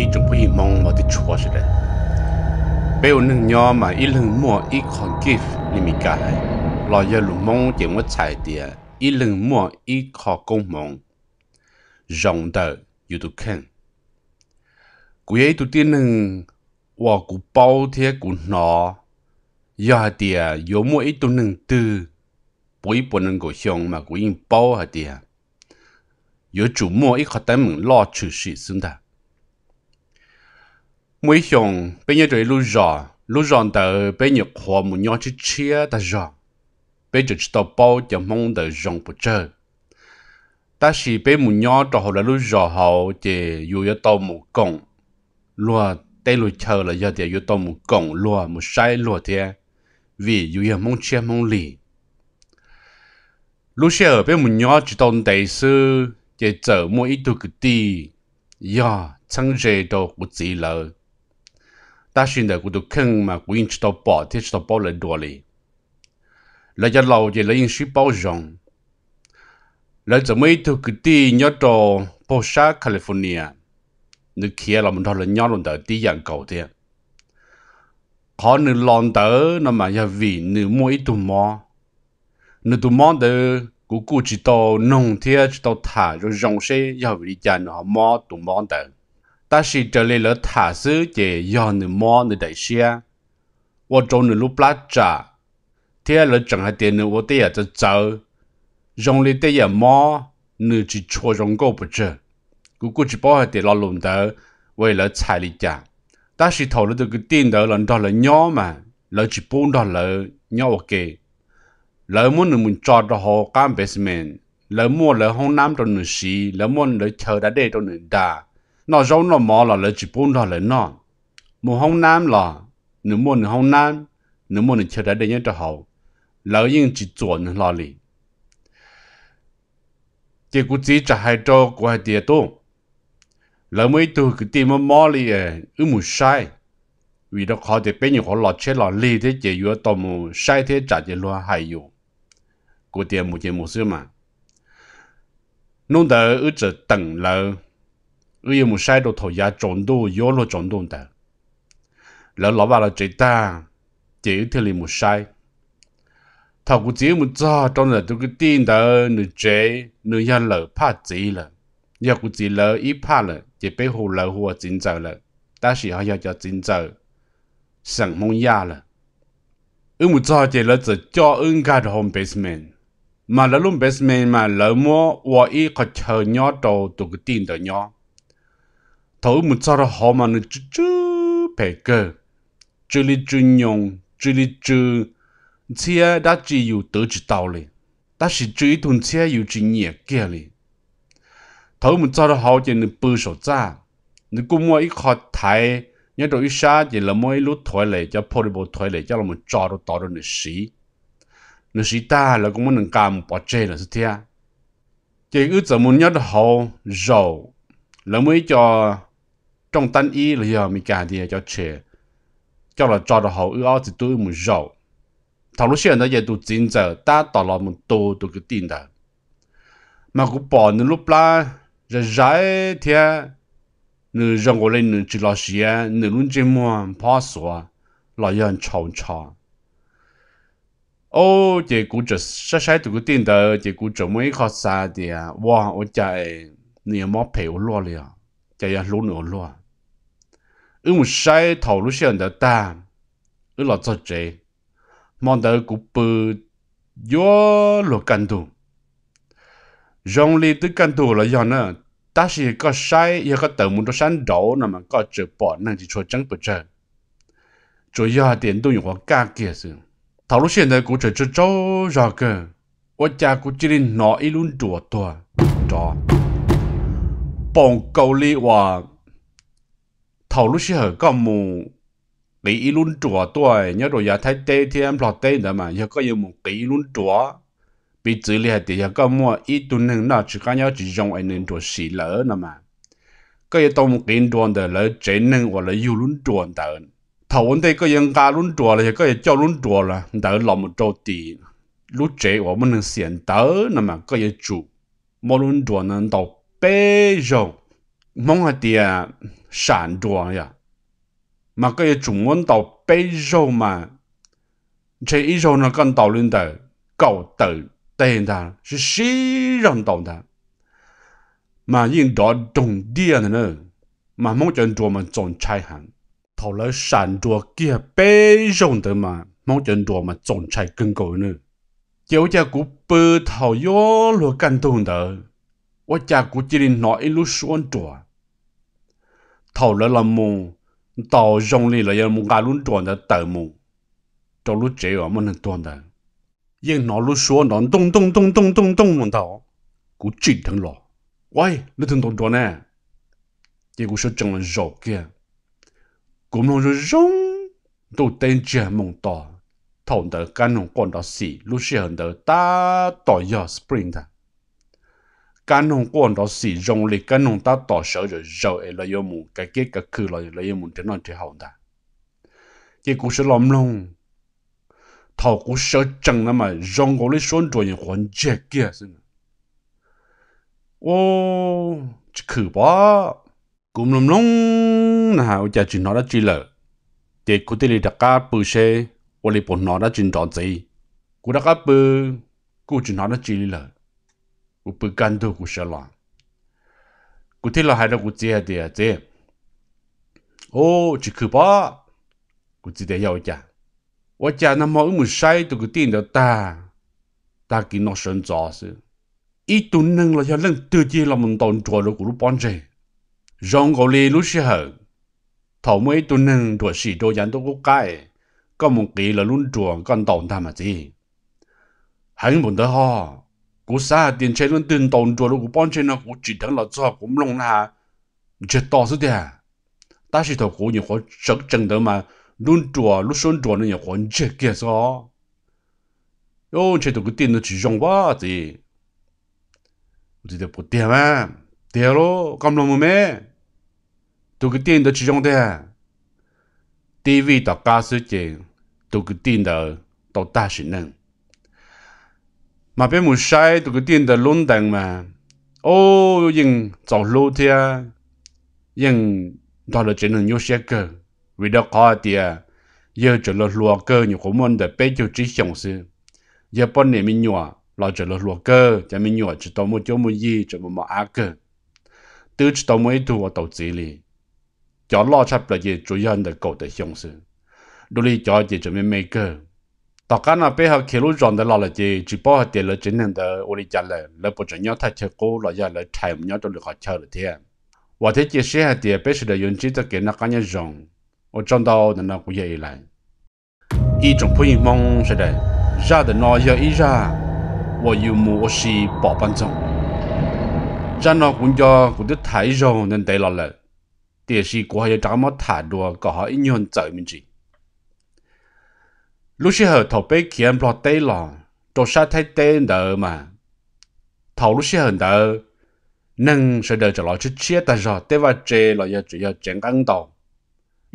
一种不一梦我的错是的。被我能要嘛，一冷漠一看 gift 你咪改，老一路梦点我踩的，一冷漠一靠公梦，让的有都看。古也都点能，我古包天古拿，要的有么一都能得，不一不能够想嘛，古应包下的，有主么一靠单门老出事真的。mỗi xong bây giờ trời lúa rõ lúa rõ tờ bây giờ hòa một nhau chỉ chia ta rõ bây giờ chỉ tao bao giờ mong tờ rộng bộ chơi ta chỉ bây một nhau cho họ là lúc rõ họ chỉ dù cho tao một cổng luôn tay lúc chờ là giờ thì dù tao một cổng luôn một sai lúa thì vì dù giờ mong chia mong lì lúc xưa bây một nhau chỉ tao đại sư chỉ chờ mỗi ít đồ cái gì giờ chẳng dễ đâu một gì lợi ta xin được cụ tụ khăn mà cụ yên chỉ tàu bỏ thiết chỉ tàu bỏ lại đùa lì là cho lâu thì là yên sĩ bao rộng là giờ mấy thu cứ đi nhớ trò Porsche California nước kia là mình thôi là nhớ luôn tới đi dạng cầu thế họ nữ lon tớ nó mà giờ vì nữ mua ít tụ mò nữ tụ mò tớ cụ cụ chỉ tàu nông thế chỉ tàu thả rồi rong xe giờ vì đi chăn họ mò tụ mò tớ ta chỉ trở lại là thả sư chế do nữ mò nữ đại xe. Wo trông nữ lúc lá trả. Thế là chẳng hạ tiền nữ wo tế yà cho cháu. Rông lý tế yà mò, chỉ chua rong gô bù chứ. Cú chỉ bỏ hạ tiền lọ lùm tớ, vậy là chạy lý chả. Ta chỉ thầu là từ cái tiền đó là đó là mà, là chỉ bốn đó là nhỏ ok. Lỡ muốn nữ muốn cho đó hồ cam basement, lỡ mua lỡ hông nam trong nữ xí, lỡ muốn lỡ chờ đá đê trong nữ đà nó giống nó mò là lấy chỉ bốn là lấy nó mùa hông nam là nếu muốn nửa hông nam nếu muốn nửa chơi đã đến nhớ cho hậu lỡ nhưng chỉ chuẩn là lì chỉ cũng chỉ trả hai trâu của hai tiền tu lỡ mấy tu cái tiền mà mò lì ấy ư mù sai vì đó khó thì bên nhiều khó lọt chết lọt lì thế chỉ vừa tao mù sai thế trả chỉ luôn hay yêu của tiền mù chỉ mù xưa mà nông đỡ ư chỉ tầng lỡ vì một sai đồ thổi giá trộn đồ yếu lo trộn đồ ta lỡ lỡ vào là chỉ ta chỉ thì là một sai thầu của chỉ một cho trong là tôi cái tin đó nữ chế nữ nhà lỡ 怕 chỉ là nhà của y phá ít 怕 là chỉ bị hồ lỡ hồ chính giờ là ta chỉ họ cho chính giờ sẵn mong ya là ư một cho chỉ lỡ chỉ cho ứng cả home basement mà lỡ luôn basement mà lỡ mua và y có chờ nhỏ đồ tụ cái tin đó nhỏ thấu một sao ra họ mà nó chú chú bề cơ chú lý chú nhung chú lý chú chia đã chỉ yêu tự chỉ đạo lý ta chỉ chú ý thun chia yêu chỉ nhẹ kia lý thấu một sao ra họ chỉ nên bự số ra nên cũng mua ít khó thái nhớ rồi ít xa chỉ là mỗi lúc thoải lại cho phô đi bộ thoải lại cho là một trò đồ tỏ đồ nửa sĩ nửa sĩ ta là cũng muốn nâng cao một bỏ chê là sự thế chỉ ước giờ muốn nhớ được họ rồi là mới cho trong tân y là giờ mình cả thì cho trẻ cho là cho được hậu ước thì tôi muốn giàu thằng lúc xưa nó giờ tôi chính giờ ta tỏ là một tổ tôi cứ tin đó mà cũng bỏ nó lúc la giờ giải thì nó rằng gọi lên nó chỉ là gì à nó luôn chỉ muốn phá sửa là giờ chào chào ô chị cũng chỉ sai sai tôi cái tin đó chị cũng chỉ mới khó xa thì à wow ôi trời nhiều máu phèo luôn liền 就要撸牛撸。ở một sai thầu xem đã ta ở lọ cho chế mong đợi của bự gió lọ căn tù rong li tới căn tù là do nữa ta chỉ có sai giờ có tự muốn cho sáng đổ mà có chữ bỏ năng chỉ cho chẳng bự chơi chủ yếu tiền tôi dùng hoa ca kia sự thầu xem đã của trời cho trâu rồi cơ ở cha chỉ nên nói luôn đùa đó bồng cầu li hoa khẩu lúc xưa có mù lý luôn chùa tuổi nhớ rồi giờ thấy tê thì em lọt tê nữa mà giờ có nhiều một lý luôn chùa bị chữ liệt thì giờ có mua ít tuần hơn nó chỉ có nhau chỉ dùng anh nên chùa xì lỡ nữa mà có nhiều tông một tiền tuần để lỡ trên nên hoặc là yêu luôn tuần đời, thầu anh thấy có những cá luôn chùa là có nhiều cho luôn chùa là đời làm một trâu tì lúc chế của mình xiển đời, nữa mà có nhiều chủ mua luôn tuần nên đầu bê rộng mong là tiền 闪着呀，mà cái chúng muốn tàu bây giờ mà chế ý nó cần tàu lên tàu cầu tàu tên ta là xí rằng tàu ta mà nữa mà mong chân chùa mà chọn trai hẳn thầu lấy sản chùa kia bây giờ tới mà mong chân chùa mà chọn trai cưng cầu nữa chiếu cha của bơ thầu gió lúa căn tuần đó, tôi cha của chỉ nên nói lúc xuống chùa thầu lỡ là mù tàu rong lì là mù gà luôn tròn đã tờ mù cho lúc chế ở mà nên tròn đã nhưng nó lúc xua nó tung tung tung tung tung tung mình thầu cú chỉ thằng lọ quay nó thằng tròn tròn nè chỉ cú số chẳng là rổ kia cũng nó rồi rong đồ tên chè mông tỏ thầu đỡ căn nó còn đó xỉ lúc xì hơn đỡ ta tỏ giờ spring thằng cá nông quan đó sử dụng lì cá nông ta tỏ sợ rồi rồi ấy là yêu mù cái kết cái khử là là yêu mù trên non trên hậu ta cái cú sẽ lòm lông thầu cú sợ chẳng là mà rong gỗ lấy xuân rồi những hoàn chết kia xin ô chỉ khử bỏ cũng làm lông nà hậu cha chỉ nói đã chỉ là, để cú tê lì đặc cá bự xe ô lì bọn nói đã chỉ trọn gì cú đặc cá bự cú chỉ nói đã chỉ là u pu gan du ku sha la ku ti la hai da ku jie de de ô chỉ cứ ba ku ji de yao ja wo ja na mo mu shai tu ku tin da ta ta ki no shen zo se ít tu nâng là cho lưng tư chi là mình tồn trồi lúc của lúc bọn trẻ. Rong gầu lì lúc xí hở. Thảo mới tu nâng đùa xì đô gián tốt cái. Có một kỳ là luôn trùa con tồn tham mà gì. Hắn bọn tớ ho cú xa tiền chơi luôn tiền tồn rồi cú bón chơi nó cú chỉ thằng lọt cho cú lông là chết to suốt đi ta chỉ thầu cú nhiều khó sớm chân đó mà luôn chùa luôn xuân chùa nó nhiều khó chết kia sao yo chế tụ cú tiền nó chỉ dùng quá gì thì được một tiền mà tiền lo cầm lòng một mẹ tụ cái tiền nó chỉ dùng thế TV đó cá sự chuyện tụ cái tiền đó tao đa số năng mà bên một sai tụi cái tiền đã luôn đằng mà ô nhưng cháu lô thia nhưng đó là chuyện nhiều xe cơ vì đó có tiền giờ chỉ là lúa cơ nhiều cũng muốn để bây giờ chỉ sống sự giờ bọn này mình nhỏ là chỉ là lúa cơ cho mình nhỏ chỉ tao mua chỗ mua gì chỉ mua mua á cơ từ chỉ tao mua ít đồ đầu chỉ li cho lo chấp là gì chủ yếu là cậu để sống sự đôi khi cho chỉ chỉ mình mấy cơ 大家那背后开路让的拉了的，只包点了真正的我的家了，那不重要，他吃过了也来拆不了，都留下吃了的。我这解释下的，别是的用这个给那个人让，我长到那那个月以来，一种不一梦是的，热的那要一热，我有么是八分钟，热那公家我的太热能得了了，但是过去这么太多，搞好一年走不进。lúc xưa hồi thầu bé kia em lo tê lò, đồ sa thay tê nợ mà thầu lúc xưa hồi nợ nâng sẽ đợi cho lo chút chia ta rồi tê và chê là giờ chỉ giờ chén căng đầu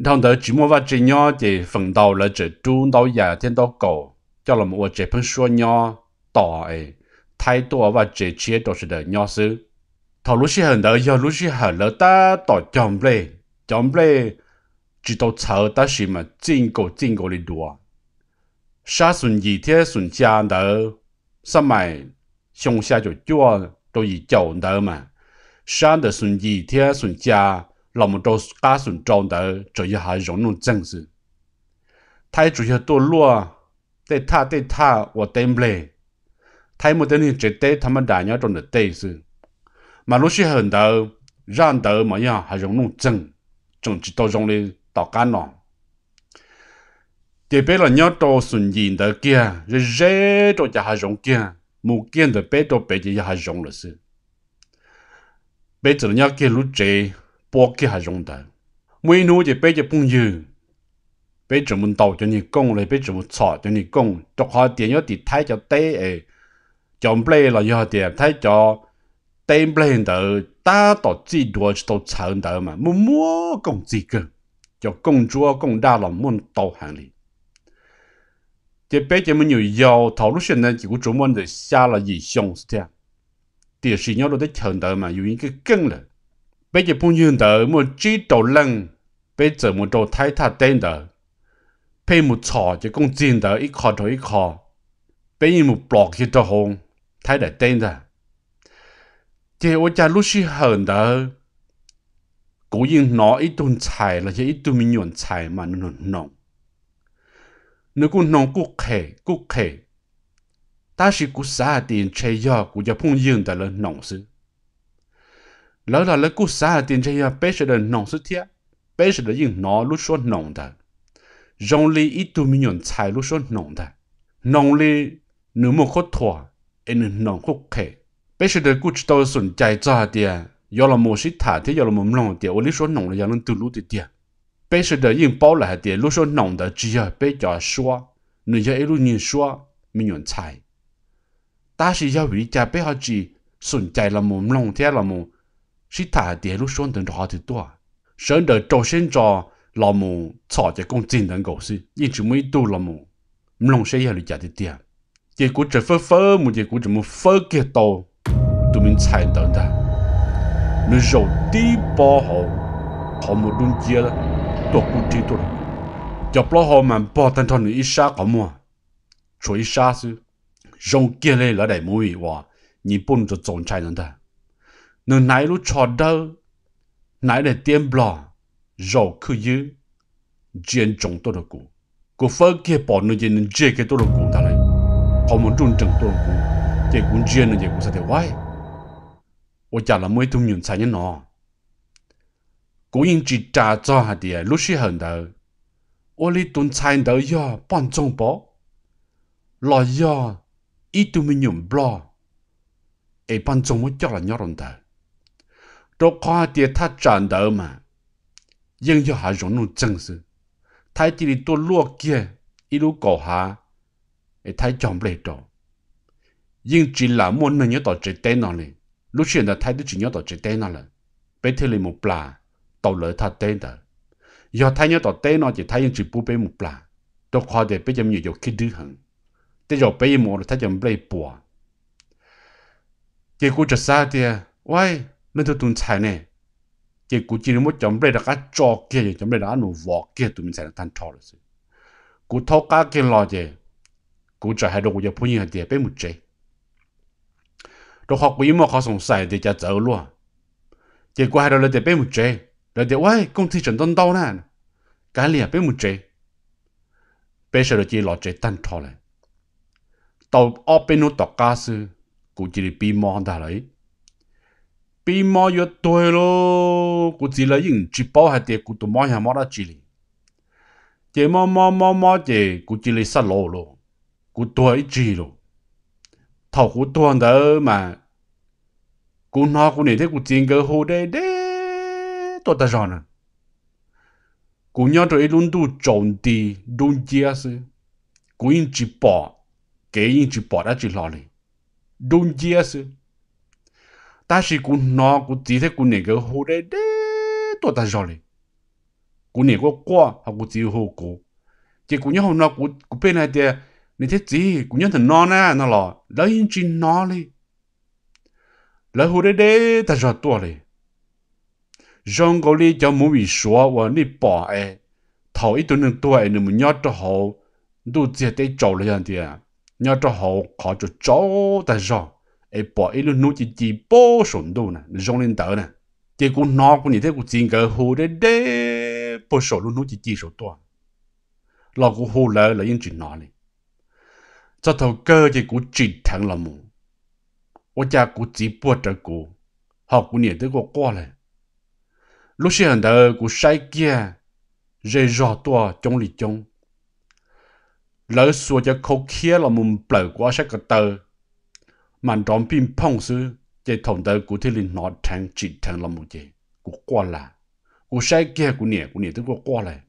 thằng đỡ chỉ mua và chê nhau thì phần đầu là chỉ trung đầu giờ thiên đầu cổ cho là mua chê phân số nhau tỏ ấy thay đồ và chê chia đồ sẽ đợi nhau xứ thầu lúc xưa hồi nợ giờ lúc xưa hồi lỡ ta tỏ chồng lê chồng lê chỉ tao chờ ta xí mà chính cổ chính cổ lì đùa 杀孙继天孙家奴，上没？乡下就抓，都以剿奴嘛。杀的孙继天孙家，那么多大孙张的，这一下容弄怎说？太主要落啊，得他得他，我顶不来。太没等你绝对他们大鸟中的对手。马路是很头，让的模样还容易正，总之都容易倒敢了。thì bây là nhớ đồ sùn nhìn đó kia rồi rẽ cho cha rong kia mù kia đó bây to bây giờ cha rong là sư bé chỉ là nhớ kia lúc trẻ bỏ kia cha rong đó mỗi nụ thì bé chỉ bung dư bé chỉ muốn đầu cho người công bây giờ chỉ muốn cho người công cho họ tiền nhớ thì thay cho té ấy chọn bê là do tiền thay cho tên bê đó ta tổ chỉ đua tổ chọn đó mà mua mua công gì cơ cho công chúa công đa là muốn tàu hàng đi 这北节么有要讨论些呢，几个中文的下了一项是这样。第是要落在前头嘛，有一个梗了。北节朋友头么知道人，北怎么做太太等的，北么吵就讲真的，一靠就一靠，北么 block 去着红，太太等的。这我家陆续很的，古人拿一顿菜了，就一顿米饭菜嘛，弄弄弄。nếu cô nông cô khề cô khề ta chỉ cô xa tiền chơi giờ cô giờ phong yên đã lên nông sư lỡ là lỡ cô xa tiền chơi giờ bây giờ là nông sư thiệt bây giờ là yên nó lúc số nông đó rong li ít tu mi nhận tài lúc số nông đó nông li nếu mà có thua em nông cô khề bây giờ là cô chỉ đâu sủng chạy cho tiệt giờ là một sĩ thả thế giờ là một lòng tiệt ô lý số nông là giờ lên từ lúc tiệt 被是的硬包了的，路上弄的只要被叫说，你要一路人说没人猜，但是要回家被好只顺ใจละมุมลงเทียละมุม是他的路上等着好的多，省得周身着老母吵着讲真能狗事，一直没多了母，唔弄些要你家的点，结果这分分母结果怎么分给到，都没猜到的，你肉地包好，好么东西了。ตัวกูจีตัวจับล้อหอมันปอตันทอนอีชาก็มัวช่วยชาซึจงเกลียดละได้มวยว่าญี่ปุ่นจะจงใจนั่นได้หนึ่งไหนรู้ชอดเดอร์ไหนได้เตรียมบล้อเราคือยื้อเจียนจงตัวกูกูเฟิร์กเกี่ยปอนนึงเจนเจียเกี่ยตัวกูได้เลยพอมันจุนจังตัวกูเจียกูเจียนนึงเจียกูเสด็จไว้我讲了没多远才能弄。cố chỉ trả cho hạt địa lúc xí hận đầu ô lý tuần chạy đầu yo bọn ít tụi mình nhụm bò ấy bọn trong mới cho là nhỏ rồng đầu có hạt địa thắt tràn mà nhưng yo hà rồng nó chân sự thái chỉ đi tôi lúa kia ít lúc cổ hà ấy thái chồng là muốn nó nhớ tỏ chế tên nó lên lúc xí hận chỉ nhớ tỏ chế tên nó lên bé một bà tàu lỡ thà tên đó giờ thay nhớ tàu tên nó chỉ thay nhau chỉ bù bê một lần, đó khó để bây giờ nhiều dầu khi đứa hẳn thế rồi bây giờ một là thay nhau bê bùa chỉ cú chợt xa thì 喂 nên tôi tuần chạy nè chỉ cú chỉ muốn chấm bê là cái trò kia chấm bê là nó vỏ kia tụi mình sẽ là tan trò rồi cú thâu cá kia lo gì cú chạy hai đồ cú giờ phụ nhiên thì bê một chế đó họ cú ý mà họ sòng sai thì chả dở luôn chỉ cú hai đồ là thì bê một chế rồi thì ấy công ty trần đông đâu nè cái lìa bé một chế bé sợ rồi chỉ lo chế tan trò lại tàu ở bên nó tàu cá sư cũng chỉ là bị mò đã lấy bị mò yo tuổi lo cũng chỉ là những chỉ bảo hạt tiền cũng tụi mò hàng mò đã chỉ li chỉ mò mò mò mò chỉ cũng chỉ là sát lộ lo cũng tuổi chỉ lo thầu cũng tôi đó mà cũng nó cũng này thế cũng tiền cơ hồ đây đấy 多大上呢？姑娘这一轮都种地种结实，姑人只把，给人只把那只哪里，种结实。但是姑娘姑只是姑那个后来的多大上哩，姑那个瓜还姑只有后果，这姑娘后那姑姑本来的那些子姑娘是哪呢？那了，老人只哪里，然后来的他说多嘞。rong gò li cho mù bị và ni bỏ ấy, thầu ít tuần nâng tuổi nè mình nhớ cho họ đủ chỉ để cho là gì à nhớ cho họ họ cho cho ta rõ ấy bỏ ít luôn nuôi chỉ chỉ bố sủng đồ nè rong lên tờ nè chỉ cũng nó cũng như thế cũng chỉ cái hồ để để bố sổ luôn nuôi chỉ chỉ số đó, lo cũng hồ lại là những chuyện nó này cho thầu cơ chỉ cũng chỉ thẳng là mù 我家估计不着过，好姑娘这个过来。lúc xưa hàng đầu của sai kia rê rò tua chống lì chống lỡ xua cho khâu kia là mùng bở quá sắc cái tờ mà đón bình phong sư chế thòng đời của thế linh nó thằng chỉ thằng là một chế của qua là của sai kia của nè của nè tức của qua là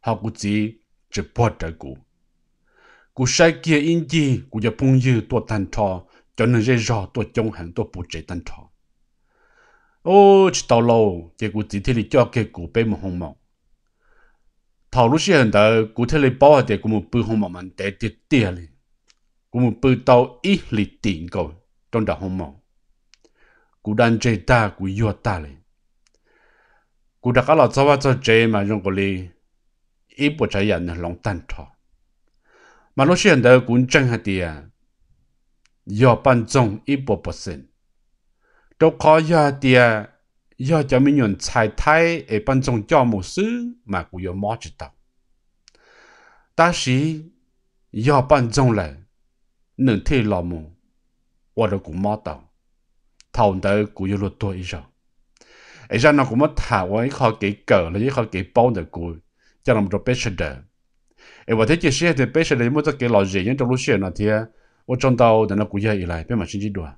họ của chỉ chỉ bỏ tờ của của sai kia in chi của giờ phong dư tua tan thọ cho nên rê rò tua chống hàng tua bù chế tan thọ ô chỉ tàu lâu chỉ cụ chỉ thế li cho cái cụ bé một hồng mộng thảo lúc xưa hiện tại cụ thế li bao thì cụ một bự hồng mộng mình để tiệt tiệt một bự tàu ít li tiền cầu trong đó hồng mộng cụ đang chơi ta cụ yêu ta li cụ đã có là cho vợ cho mà trong cái li ít bộ trái nhận lòng tan thọ mà lúc xưa hiện tại cụ chẳng hạt tiền 要办中一百 percent。都可以的，要叫民人才太而帮宗教牧师嘛，我要摸知道。但是要帮宗人，能听老母，我都古摸到，头头古有落多一上，一上那古摸台湾一靠几个，了一靠几包的古，叫那么多白吃的。哎，我这解释的白吃的，么子给老人家走路学那天，我种到等那古要以来，别嘛星期多。